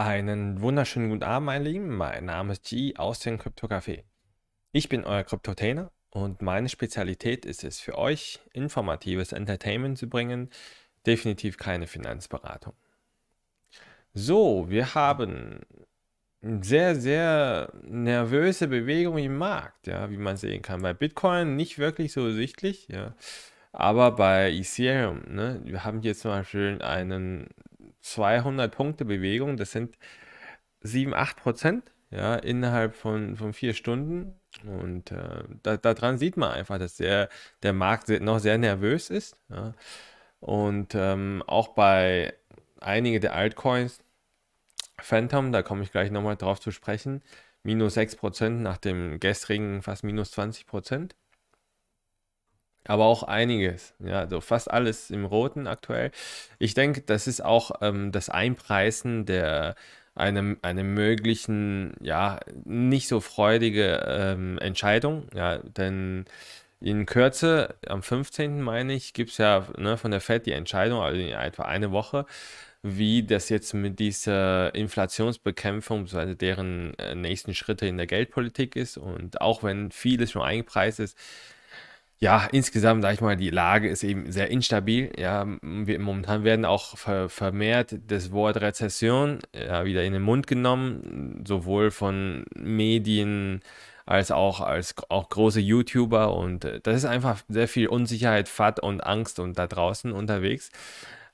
Einen wunderschönen guten Abend, meine Lieben. Mein Name ist G aus dem Kryptocafé. Ich bin euer Kryptotainer und meine Spezialität ist es, für euch informatives Entertainment zu bringen. Definitiv keine Finanzberatung. So, wir haben eine sehr, sehr nervöse Bewegung im Markt, ja, wie man sehen kann. Bei Bitcoin nicht wirklich so sichtlich, ja. Aber bei Ethereum, ne, wir haben hier zum Beispiel einen 200 Punkte Bewegung, das sind 7, 8 Prozent ja, innerhalb von, von vier Stunden. Und äh, da, daran sieht man einfach, dass der, der Markt noch sehr nervös ist. Ja. Und ähm, auch bei einigen der Altcoins, Phantom, da komme ich gleich nochmal drauf zu sprechen, minus 6% Prozent nach dem gestrigen fast minus 20%. Prozent aber auch einiges. Ja, so fast alles im Roten aktuell. Ich denke, das ist auch ähm, das Einpreisen der einem, eine möglichen, ja, nicht so freudige ähm, Entscheidung. Ja, denn in Kürze, am 15. meine ich, gibt es ja ne, von der FED die Entscheidung, also in etwa eine Woche, wie das jetzt mit dieser Inflationsbekämpfung, also deren äh, nächsten Schritte in der Geldpolitik ist. Und auch wenn vieles schon eingepreist ist, ja, insgesamt sage ich mal, die Lage ist eben sehr instabil. Ja, wir, momentan werden auch ver, vermehrt das Wort Rezession ja, wieder in den Mund genommen, sowohl von Medien als auch als auch große YouTuber und äh, das ist einfach sehr viel Unsicherheit, Fad und Angst und da draußen unterwegs,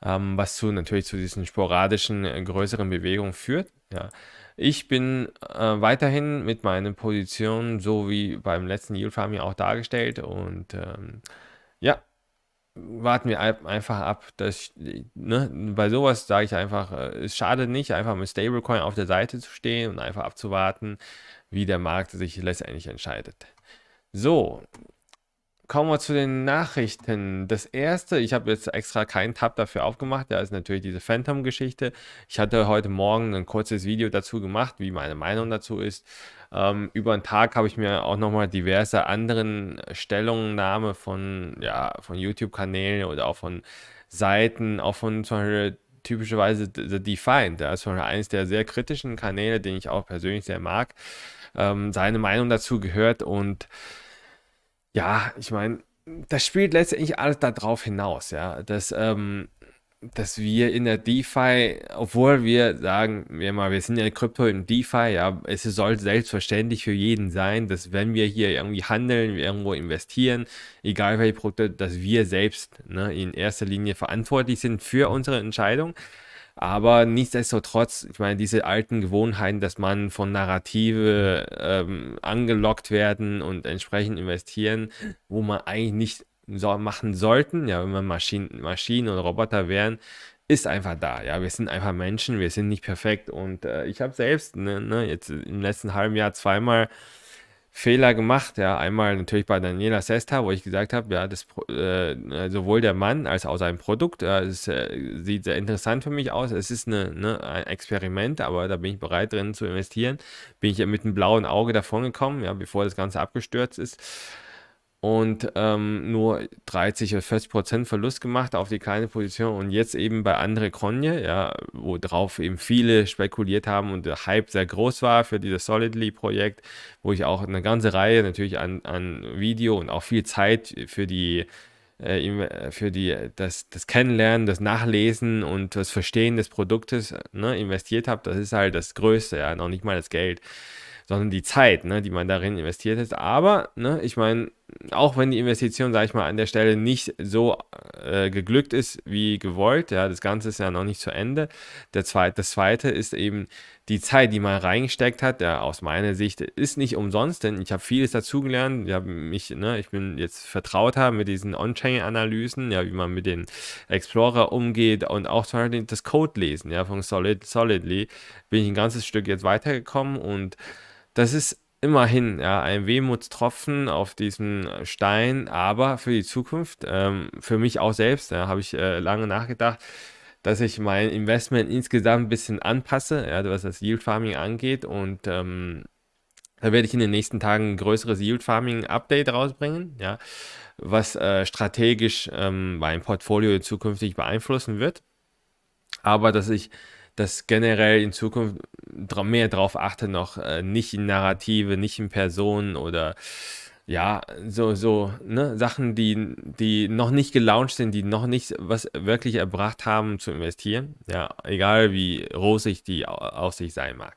ähm, was zu natürlich zu diesen sporadischen äh, größeren Bewegungen führt. Ja. Ich bin äh, weiterhin mit meinen Positionen, so wie beim letzten Yield Farming auch dargestellt. Und ähm, ja, warten wir einfach ab. Dass, ne, bei sowas sage ich einfach, äh, es schadet nicht, einfach mit Stablecoin auf der Seite zu stehen und einfach abzuwarten, wie der Markt sich letztendlich entscheidet. So, Kommen wir zu den Nachrichten. Das erste, ich habe jetzt extra keinen Tab dafür aufgemacht, da ist natürlich diese Phantom-Geschichte. Ich hatte heute Morgen ein kurzes Video dazu gemacht, wie meine Meinung dazu ist. Ähm, über den Tag habe ich mir auch nochmal diverse anderen Stellungnahmen von, ja, von YouTube-Kanälen oder auch von Seiten, auch von zum Beispiel typischerweise The Defined, das ist eines der sehr kritischen Kanäle, den ich auch persönlich sehr mag, ähm, seine Meinung dazu gehört und ja, ich meine, das spielt letztendlich alles darauf hinaus, ja, dass, ähm, dass wir in der DeFi, obwohl wir sagen, wir mal, wir sind ja Krypto in DeFi, ja, es soll selbstverständlich für jeden sein, dass wenn wir hier irgendwie handeln, wir irgendwo investieren, egal welche Produkte, dass wir selbst ne, in erster Linie verantwortlich sind für unsere Entscheidung. Aber nichtsdestotrotz, ich meine, diese alten Gewohnheiten, dass man von Narrative ähm, angelockt werden und entsprechend investieren, wo man eigentlich nicht so machen sollten, ja, wenn man Maschinen, Maschinen oder Roboter wären, ist einfach da. Ja, wir sind einfach Menschen, wir sind nicht perfekt. Und äh, ich habe selbst ne, ne, jetzt im letzten halben Jahr zweimal Fehler gemacht. Ja, einmal natürlich bei Daniela Sesta, wo ich gesagt habe, ja, das, äh, äh, sowohl der Mann als auch sein Produkt äh, es, äh, sieht sehr interessant für mich aus. Es ist eine, ne, ein Experiment, aber da bin ich bereit drin zu investieren. Bin ich ja mit einem blauen Auge davon gekommen, ja, bevor das Ganze abgestürzt ist und ähm, nur 30 oder 40 Prozent Verlust gemacht auf die kleine Position und jetzt eben bei André Kronje, ja, worauf eben viele spekuliert haben und der Hype sehr groß war für dieses Solidly-Projekt, wo ich auch eine ganze Reihe natürlich an, an Video und auch viel Zeit für die äh, für die, das, das Kennenlernen, das Nachlesen und das Verstehen des Produktes ne, investiert habe, das ist halt das Größte, ja, noch nicht mal das Geld, sondern die Zeit, ne, die man darin investiert hat. Aber, ne, ich meine, auch wenn die Investition, sage ich mal, an der Stelle nicht so äh, geglückt ist wie gewollt, ja, das Ganze ist ja noch nicht zu Ende. Der zweit, das zweite ist eben die Zeit, die man reingesteckt hat, ja, aus meiner Sicht ist nicht umsonst, denn ich habe vieles dazugelernt. Ich, mich, ne, ich bin jetzt vertrauter mit diesen On-Chain-Analysen, ja, wie man mit den Explorer umgeht und auch zum Beispiel das Code-Lesen ja, von Solid, Solidly bin ich ein ganzes Stück jetzt weitergekommen und das ist immerhin ja, ein Wehmutstropfen auf diesem Stein, aber für die Zukunft, ähm, für mich auch selbst, ja, habe ich äh, lange nachgedacht, dass ich mein Investment insgesamt ein bisschen anpasse, ja, was das Yield Farming angeht. Und ähm, da werde ich in den nächsten Tagen ein größeres Yield Farming Update rausbringen, ja, was äh, strategisch ähm, mein Portfolio zukünftig beeinflussen wird. Aber dass ich dass generell in Zukunft mehr darauf achte, noch äh, nicht in Narrative, nicht in Personen oder ja, so, so, ne, Sachen, die, die noch nicht gelauncht sind, die noch nicht was wirklich erbracht haben, zu investieren. Ja, egal wie rosig die Aussicht sein mag.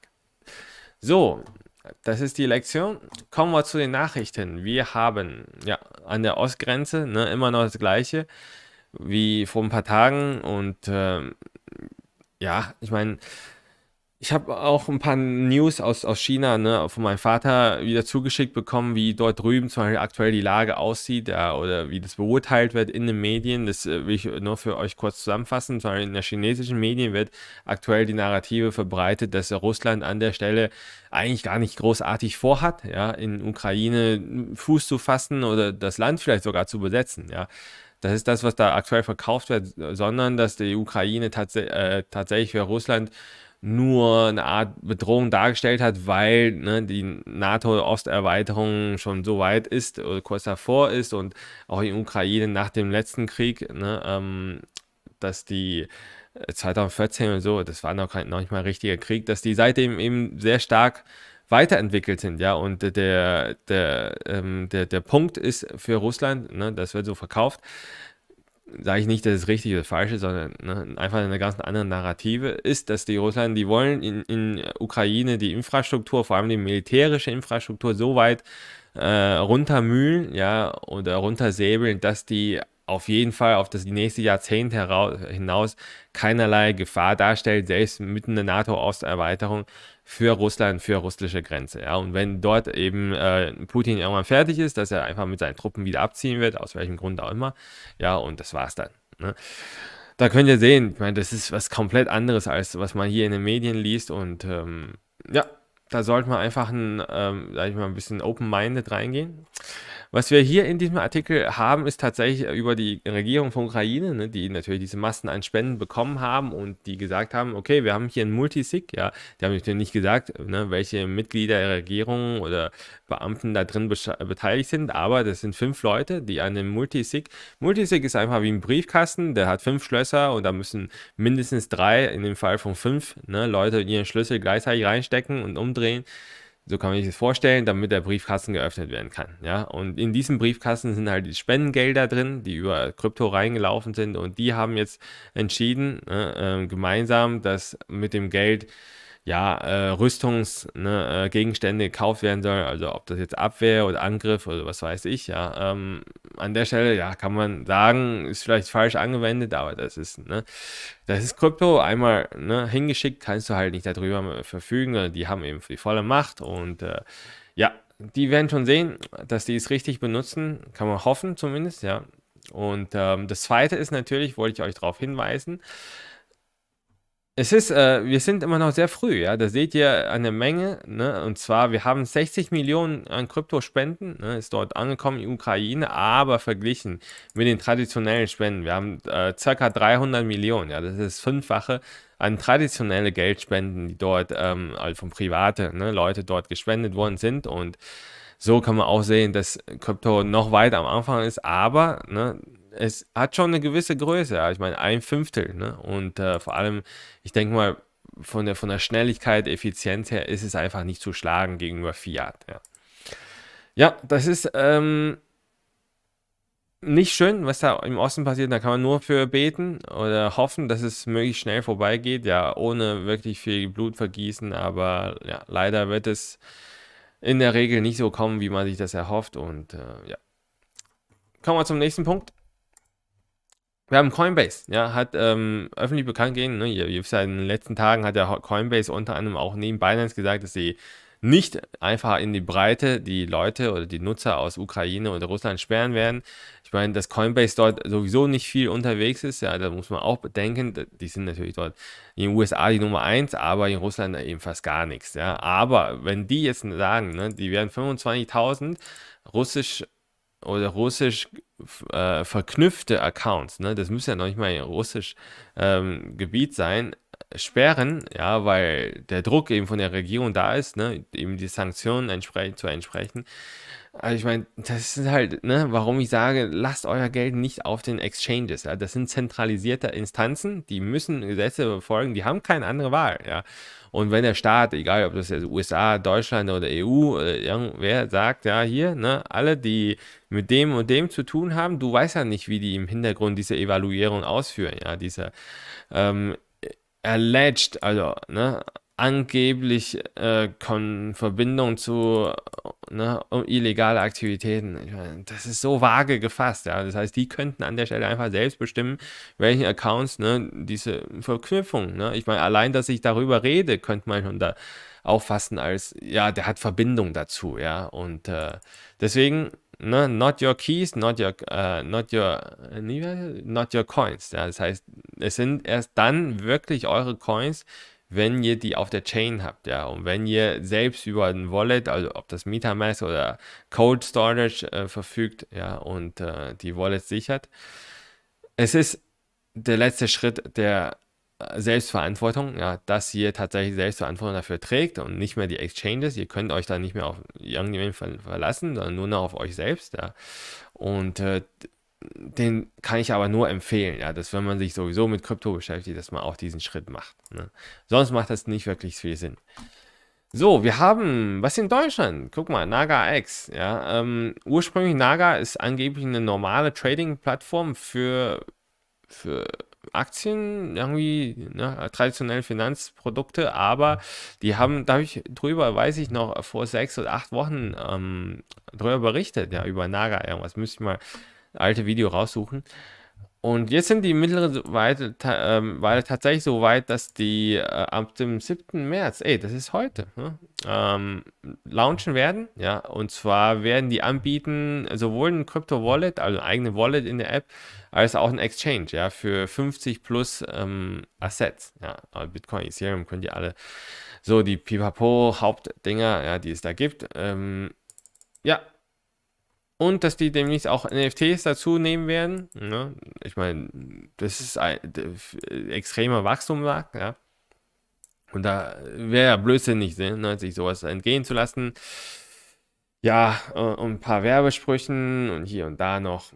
So, das ist die Lektion. Kommen wir zu den Nachrichten. Wir haben ja an der Ostgrenze ne, immer noch das Gleiche wie vor ein paar Tagen und äh, ja, ich meine, ich habe auch ein paar News aus, aus China ne, von meinem Vater wieder zugeschickt bekommen, wie dort drüben zum Beispiel aktuell die Lage aussieht ja, oder wie das beurteilt wird in den Medien. Das äh, will ich nur für euch kurz zusammenfassen. Zum Beispiel in der chinesischen Medien wird aktuell die Narrative verbreitet, dass Russland an der Stelle eigentlich gar nicht großartig vorhat, ja, in Ukraine Fuß zu fassen oder das Land vielleicht sogar zu besetzen. Ja das ist das, was da aktuell verkauft wird, sondern dass die Ukraine tats äh, tatsächlich für Russland nur eine Art Bedrohung dargestellt hat, weil ne, die NATO-Osterweiterung schon so weit ist oder äh, kurz davor ist und auch in Ukraine nach dem letzten Krieg, ne, ähm, dass die 2014 äh, und so, das war noch, noch nicht mal ein richtiger Krieg, dass die seitdem eben sehr stark weiterentwickelten, ja, und der, der, ähm, der, der Punkt ist für Russland, ne, das wird so verkauft, sage ich nicht, dass es richtig oder falsch ist, sondern ne, einfach eine ganz andere Narrative ist, dass die Russland, die wollen in, in Ukraine die Infrastruktur, vor allem die militärische Infrastruktur, so weit äh, runtermühlen, ja, oder runtersäbeln, dass die auf jeden Fall auf das nächste Jahrzehnt heraus, hinaus keinerlei Gefahr darstellt, selbst mitten in der NATO-Osterweiterung für Russland, für russische Grenze. Ja? Und wenn dort eben äh, Putin irgendwann fertig ist, dass er einfach mit seinen Truppen wieder abziehen wird, aus welchem Grund auch immer, ja, und das war's dann. Ne? Da könnt ihr sehen, ich meine, das ist was komplett anderes, als was man hier in den Medien liest und ähm, ja, da sollte man einfach ein, ähm, sag ich mal, ein bisschen open-minded reingehen. Was wir hier in diesem Artikel haben, ist tatsächlich über die Regierung von Ukraine, ne, die natürlich diese Massen an Spenden bekommen haben und die gesagt haben, okay, wir haben hier einen Multisig, ja, die haben natürlich nicht gesagt, ne, welche Mitglieder der Regierung oder Beamten da drin beteiligt sind, aber das sind fünf Leute, die an dem Multisig, Multisig ist einfach wie ein Briefkasten, der hat fünf Schlösser und da müssen mindestens drei, in dem Fall von fünf, ne, Leute ihren Schlüssel gleichzeitig reinstecken und umdrehen. So kann man sich das vorstellen, damit der Briefkasten geöffnet werden kann. Ja? Und in diesem Briefkasten sind halt die Spendengelder drin, die über Krypto reingelaufen sind. Und die haben jetzt entschieden, äh, äh, gemeinsam, dass mit dem Geld ja, äh, Rüstungsgegenstände ne, äh, gekauft werden sollen, also ob das jetzt Abwehr oder Angriff oder was weiß ich, ja. Ähm, an der Stelle, ja, kann man sagen, ist vielleicht falsch angewendet, aber das ist, ne, das ist Krypto, einmal ne, hingeschickt, kannst du halt nicht darüber verfügen, die haben eben die volle Macht und äh, ja, die werden schon sehen, dass die es richtig benutzen, kann man hoffen zumindest, ja. Und ähm, das zweite ist natürlich, wollte ich euch darauf hinweisen, es ist, äh, wir sind immer noch sehr früh, ja. Da seht ihr eine Menge, ne? Und zwar, wir haben 60 Millionen an Kryptospenden, ne? ist dort angekommen in Ukraine, aber verglichen mit den traditionellen Spenden, wir haben äh, circa 300 Millionen, ja. Das ist fünffache an traditionelle Geldspenden, die dort, ähm, also von private ne? Leute dort gespendet worden sind und so kann man auch sehen, dass Krypto noch weit am Anfang ist, aber ne, es hat schon eine gewisse Größe. Ja. Ich meine, ein Fünftel. Ne? Und äh, vor allem, ich denke mal, von der, von der Schnelligkeit, Effizienz her ist es einfach nicht zu schlagen gegenüber Fiat. Ja, ja das ist ähm, nicht schön, was da im Osten passiert. Da kann man nur für beten oder hoffen, dass es möglichst schnell vorbeigeht, ja, ohne wirklich viel Blut vergießen. Aber ja, leider wird es in der Regel nicht so kommen, wie man sich das erhofft. Und äh, ja. Kommen wir zum nächsten Punkt wir haben Coinbase, ja, hat ähm, öffentlich bekannt gegeben, ne, ihr, ihr wisst in den letzten Tagen hat ja Coinbase unter anderem auch neben Binance gesagt, dass sie nicht einfach in die Breite die Leute oder die Nutzer aus Ukraine oder Russland sperren werden. Ich meine, dass Coinbase dort sowieso nicht viel unterwegs ist, ja, da muss man auch bedenken, die sind natürlich dort in den USA die Nummer 1, aber in Russland eben fast gar nichts, ja. Aber wenn die jetzt sagen, ne, die werden 25.000 russisch oder russisch äh, verknüpfte Accounts, ne? das muss ja noch nicht mal in russisch ähm, Gebiet sein, sperren, ja, weil der Druck eben von der Regierung da ist, ne, eben die Sanktionen entsprech zu entsprechen. Also ich meine, das ist halt, ne, warum ich sage, lasst euer Geld nicht auf den Exchanges. Ja. Das sind zentralisierte Instanzen, die müssen Gesetze befolgen, die haben keine andere Wahl, ja. Und wenn der Staat, egal ob das jetzt USA, Deutschland oder EU oder äh, irgendwer sagt, ja, hier, ne, alle, die mit dem und dem zu tun haben, du weißt ja nicht, wie die im Hintergrund diese Evaluierung ausführen, ja, diese ähm, alleged, also ne, angeblich äh, Verbindung zu ne, illegalen Aktivitäten. Ich meine, das ist so vage gefasst. Ja. Das heißt, die könnten an der Stelle einfach selbst bestimmen, welchen Accounts ne, diese Verknüpfung. Ne? Ich meine, allein, dass ich darüber rede, könnte man schon da auffassen als, ja, der hat Verbindung dazu. Ja. Und äh, deswegen ne, not your keys, not your, uh, not your, äh, not your coins. Ja, das heißt, es sind erst dann wirklich eure Coins, wenn ihr die auf der Chain habt, ja. Und wenn ihr selbst über ein Wallet, also ob das MetaMask oder Code Storage äh, verfügt, ja, und äh, die Wallet sichert. Es ist der letzte Schritt, der Selbstverantwortung, ja, dass ihr tatsächlich Selbstverantwortung dafür trägt und nicht mehr die Exchanges. Ihr könnt euch da nicht mehr auf irgendjemanden verlassen, sondern nur noch auf euch selbst. Ja. Und äh, den kann ich aber nur empfehlen, ja, dass wenn man sich sowieso mit Krypto beschäftigt, dass man auch diesen Schritt macht. Ne? Sonst macht das nicht wirklich viel Sinn. So, wir haben, was in Deutschland? Guck mal, Naga X. Ja, ähm, ursprünglich Naga ist angeblich eine normale Trading-Plattform für, für Aktien, irgendwie ne, traditionelle Finanzprodukte, aber die haben, da habe ich drüber, weiß ich noch, vor sechs oder acht Wochen ähm, drüber berichtet, ja, über Naga irgendwas, müsste ich mal alte Video raussuchen. Und jetzt sind die mittlerweile ta äh, tatsächlich so weit, dass die äh, ab dem 7. März, ey, das ist heute, ne? ähm, launchen werden. Ja, und zwar werden die anbieten sowohl ein Crypto Wallet, also eine eigene Wallet in der App, als auch ein Exchange, ja, für 50 plus ähm, Assets. Ja, also Bitcoin, Ethereum könnt ihr alle so die Pipapo Hauptdinger, ja, die es da gibt. Ähm, ja, und dass die demnächst auch NFTs dazu nehmen werden. Ne? Ich meine, das ist ein extremer Wachstummarkt, ja. Und da wäre ja blödsinnig, ne, ne, sich sowas entgehen zu lassen. Ja, äh, und ein paar Werbesprüchen und hier und da noch.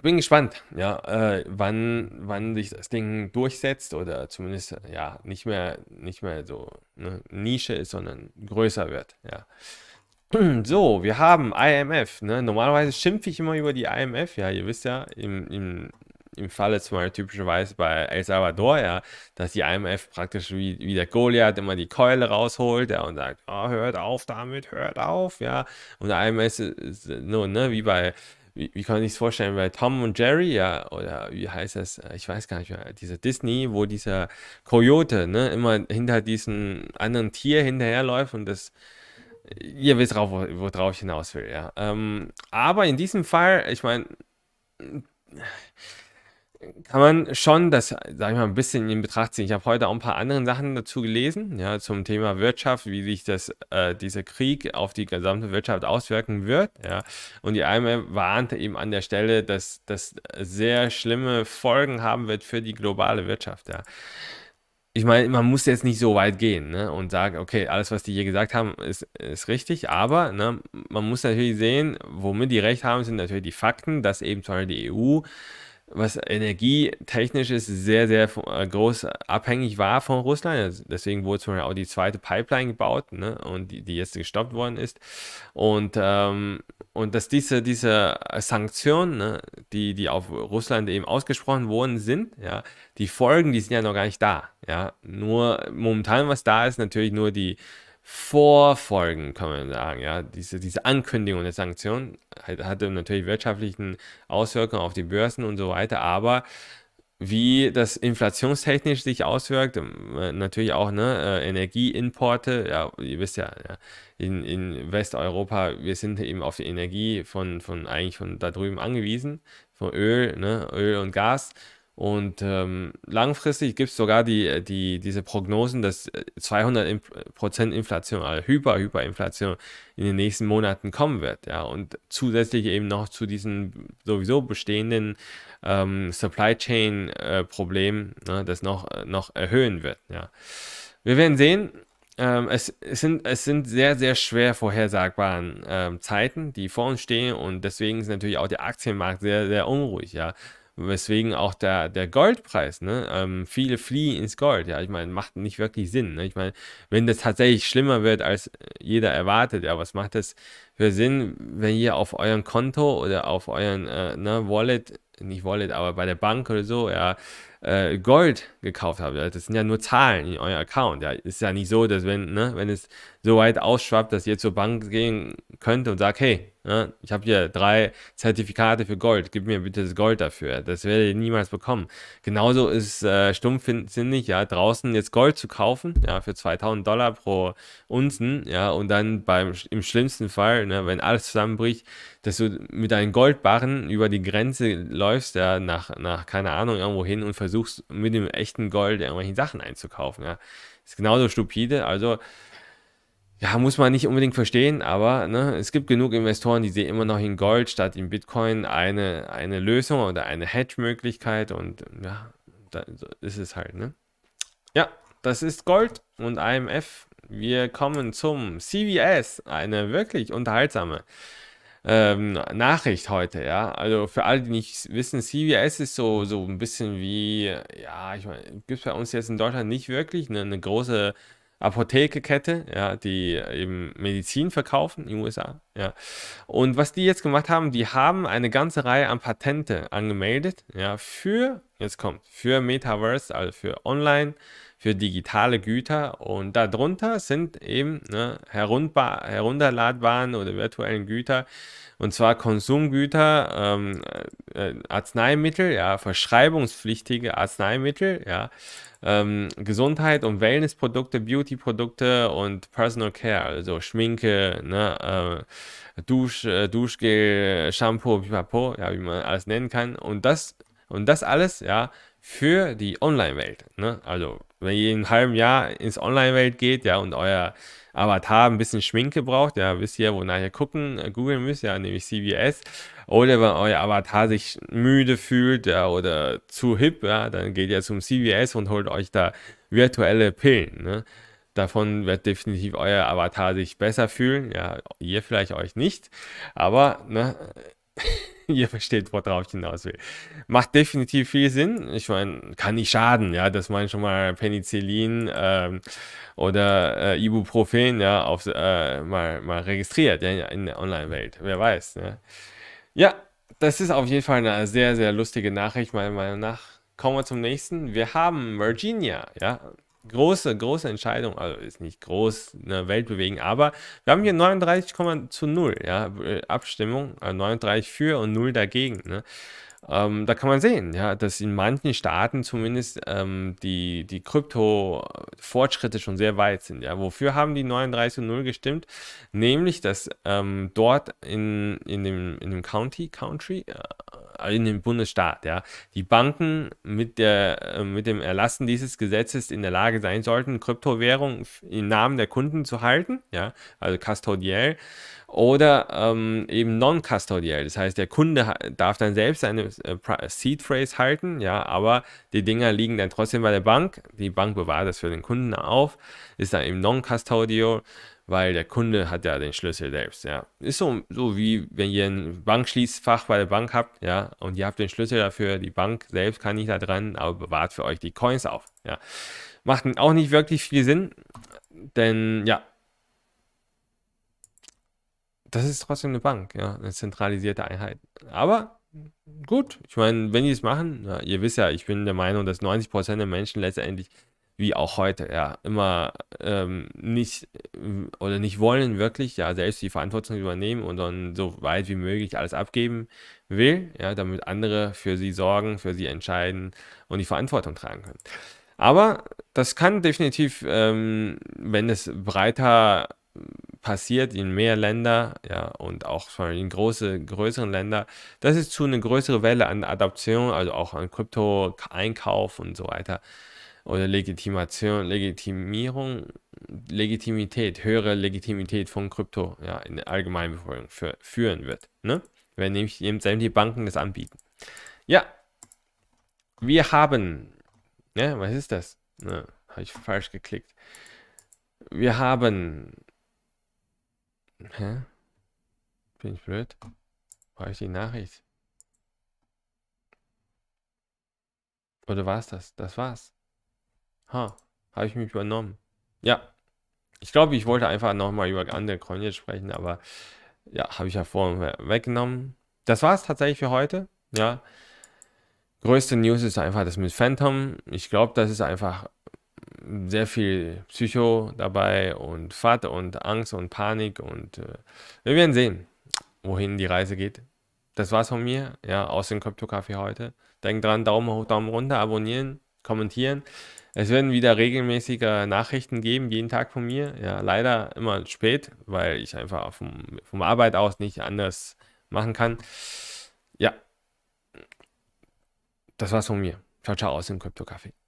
Bin gespannt, ja, äh, wann, wann sich das Ding durchsetzt oder zumindest ja nicht mehr, nicht mehr so eine Nische ist, sondern größer wird, ja. So, wir haben IMF. Ne? Normalerweise schimpfe ich immer über die IMF. Ja, ihr wisst ja, im, im, im Falle zum Beispiel typischerweise bei El Salvador, ja, dass die IMF praktisch wie, wie der Goliath immer die Keule rausholt ja, und sagt, oh, hört auf damit, hört auf. ja. Und der IMF ist, nur, ne, wie bei wie, wie kann ich es vorstellen, bei Tom und Jerry, ja, oder wie heißt das, ich weiß gar nicht mehr, dieser Disney, wo dieser Coyote, ne, immer hinter diesem anderen Tier hinterherläuft und das ihr wisst drauf, worauf ich hinaus will, ja. Ähm, aber in diesem Fall, ich meine, kann man schon das, sag ich mal, ein bisschen in Betracht ziehen. Ich habe heute auch ein paar andere Sachen dazu gelesen, ja, zum Thema Wirtschaft, wie sich das, äh, dieser Krieg auf die gesamte Wirtschaft auswirken wird, ja. Und die IMF warnte eben an der Stelle, dass das sehr schlimme Folgen haben wird für die globale Wirtschaft, ja ich meine, man muss jetzt nicht so weit gehen ne? und sagen, okay, alles, was die hier gesagt haben, ist, ist richtig, aber ne, man muss natürlich sehen, womit die recht haben, sind natürlich die Fakten, dass eben zum Beispiel die EU was ist, sehr, sehr äh, groß abhängig war von Russland. Also deswegen wurde zum Beispiel auch die zweite Pipeline gebaut ne? und die, die, jetzt gestoppt worden ist. Und, ähm, und dass diese, diese Sanktionen, ne? die, die auf Russland eben ausgesprochen worden sind, ja, die Folgen, die sind ja noch gar nicht da. Ja? Nur momentan, was da ist, natürlich nur die, Vorfolgen, kann man sagen. Ja? Diese, diese Ankündigung der Sanktionen hatte natürlich wirtschaftlichen Auswirkungen auf die Börsen und so weiter, aber wie das inflationstechnisch sich auswirkt, ähm, natürlich auch ne, äh, Energieimporte, ja, ihr wisst ja, ja in, in Westeuropa, wir sind eben auf die Energie von, von eigentlich von da drüben angewiesen, von Öl, ne, Öl und Gas und ähm, langfristig gibt es sogar die, äh, die, diese Prognosen, dass 200% äh, Inflation, also Hyper, Hyperinflation in den nächsten Monaten kommen wird. Ja? Und zusätzlich eben noch zu diesen sowieso bestehenden ähm, Supply Chain äh, Problemen, ne, das noch, noch erhöhen wird. Ja? Wir werden sehen. Ähm, es, es, sind, es sind sehr, sehr schwer vorhersagbaren ähm, Zeiten, die vor uns stehen. Und deswegen ist natürlich auch der Aktienmarkt sehr, sehr unruhig. Ja? Weswegen auch der, der Goldpreis, ne? Ähm, viele fliehen ins Gold. Ja, ich meine, macht nicht wirklich Sinn. Ne? Ich meine, wenn das tatsächlich schlimmer wird, als äh, jeder erwartet, ja, was macht das für Sinn, wenn ihr auf eurem Konto oder auf euren äh, ne, Wallet, nicht Wallet, aber bei der Bank oder so, ja, äh, Gold gekauft habt. Das sind ja nur Zahlen in eurem Account. Ja. Ist ja nicht so, dass wenn, ne, wenn es so weit ausschwappt, dass ihr zur Bank gehen könnt und sagt, hey, ne, ich habe hier drei Zertifikate für Gold, gib mir bitte das Gold dafür. Das werdet ihr niemals bekommen. Genauso ist äh, stumpfsinnig, ja, draußen jetzt Gold zu kaufen, ja, für 2000 Dollar pro Unzen, ja, und dann beim, im schlimmsten Fall, ne, wenn alles zusammenbricht, dass du mit deinen Goldbarren über die Grenze läufst, ja, nach, nach keine Ahnung, irgendwo hin und versuchst, versuchst, mit dem echten Gold irgendwelche Sachen einzukaufen. Ja. Ist genauso stupide. Also, ja, muss man nicht unbedingt verstehen, aber ne, es gibt genug Investoren, die sehen immer noch in Gold statt in Bitcoin eine, eine Lösung oder eine Hedge-Möglichkeit und ja, da ist es halt, ne? Ja, das ist Gold und IMF. Wir kommen zum CVS, eine wirklich unterhaltsame ähm, Nachricht heute, ja. Also für alle, die nicht wissen, CVS ist so, mhm. so ein bisschen wie, ja, ich meine, gibt es bei uns jetzt in Deutschland nicht wirklich eine, eine große Apothekekette, ja, die eben Medizin verkaufen in den USA. Ja. Und was die jetzt gemacht haben, die haben eine ganze Reihe an Patente angemeldet, ja, für, jetzt kommt, für Metaverse, also für Online- für digitale Güter und darunter sind eben ne, herunterladbaren oder virtuellen Güter und zwar Konsumgüter, ähm, äh, äh, Arzneimittel, ja, verschreibungspflichtige Arzneimittel, ja, ähm, Gesundheit und Wellnessprodukte, Beautyprodukte und Personal Care, also Schminke, ne, äh, Dusch, äh, Duschgel, Shampoo, Pipapo, ja, wie man alles nennen kann und das und das alles, ja, für die Online-Welt. Ne? Also, wenn ihr in einem halben Jahr ins Online-Welt geht, ja, und euer Avatar ein bisschen Schminke braucht, ja, wisst ihr, wonach ihr gucken, äh, googeln müsst, ja, nämlich CVS. Oder wenn euer Avatar sich müde fühlt, ja, oder zu hip, ja, dann geht ihr zum CVS und holt euch da virtuelle Pillen, ne? Davon wird definitiv euer Avatar sich besser fühlen, ja, ihr vielleicht euch nicht, aber, ne, Ihr versteht, worauf ich hinaus will. Macht definitiv viel Sinn. Ich meine, kann nicht schaden, ja, dass man schon mal Penicillin ähm, oder äh, Ibuprofen ja, auf, äh, mal, mal registriert ja, in der Online-Welt. Wer weiß. Ja. Ne? ja, das ist auf jeden Fall eine sehr, sehr lustige Nachricht, meiner Meinung nach. Kommen wir zum nächsten. Wir haben Virginia, ja große, große Entscheidung. Also ist nicht groß, eine Welt bewegen, aber wir haben hier 39, zu 0, ja, äh, Abstimmung, 39 äh, für und 0 dagegen. Ne? Ähm, da kann man sehen, ja, dass in manchen Staaten zumindest ähm, die, die Krypto-Fortschritte schon sehr weit sind. Ja. Wofür haben die 39.0 gestimmt? Nämlich, dass ähm, dort in, in, dem, in dem County, Country, äh, in dem Bundesstaat, ja, die Banken mit, der, äh, mit dem Erlassen dieses Gesetzes in der Lage sein sollten, Kryptowährungen im Namen der Kunden zu halten, ja, also custodiell oder ähm, eben non-custodiell. Das heißt, der Kunde darf dann selbst seine äh, Seed Phrase halten, ja, aber die Dinger liegen dann trotzdem bei der Bank. Die Bank bewahrt das für den Kunden auf, ist dann eben non-custodial weil der Kunde hat ja den Schlüssel selbst, ja. Ist so, so wie wenn ihr ein Bankschließfach bei der Bank habt, ja, und ihr habt den Schlüssel dafür, die Bank selbst kann nicht da dran, aber bewahrt für euch die Coins auf, ja. Macht auch nicht wirklich viel Sinn, denn ja, das ist trotzdem eine Bank, ja, eine zentralisierte Einheit. Aber gut, ich meine, wenn die es machen, ja, ihr wisst ja, ich bin der Meinung, dass 90% der Menschen letztendlich wie auch heute, ja, immer ähm, nicht oder nicht wollen wirklich, ja, selbst die Verantwortung übernehmen und dann so weit wie möglich alles abgeben will, ja, damit andere für sie sorgen, für sie entscheiden und die Verantwortung tragen können. Aber das kann definitiv, ähm, wenn es breiter passiert in mehr Länder ja, und auch vor allem in große, größeren Länder, das ist zu einer größeren Welle an Adaption, also auch an Krypto-Einkauf und so weiter oder Legitimation, Legitimierung, Legitimität, höhere Legitimität von Krypto ja, in der Allgemeinbevölkerung für, führen wird. Ne? Wenn nämlich eben die Banken das anbieten. Ja, wir haben, ne, was ist das? Ne, Habe ich falsch geklickt. Wir haben, hä? Bin ich blöd? War ich die Nachricht? Oder war es das? Das war's. Ha, habe ich mich übernommen. Ja, ich glaube, ich wollte einfach nochmal über andere Coins sprechen, aber ja, habe ich ja vorhin weggenommen. Das war es tatsächlich für heute. Ja, größte News ist einfach das mit Phantom. Ich glaube, das ist einfach sehr viel Psycho dabei und Fat und Angst und Panik und äh, wir werden sehen, wohin die Reise geht. Das war's von mir, ja, aus dem Krypto-Café heute. Denkt dran, Daumen hoch, Daumen runter, abonnieren, kommentieren. Es werden wieder regelmäßige Nachrichten geben, jeden Tag von mir. Ja, leider immer spät, weil ich einfach vom, vom Arbeit aus nicht anders machen kann. Ja, das war's von mir. Ciao, ciao aus dem Krypto-Café.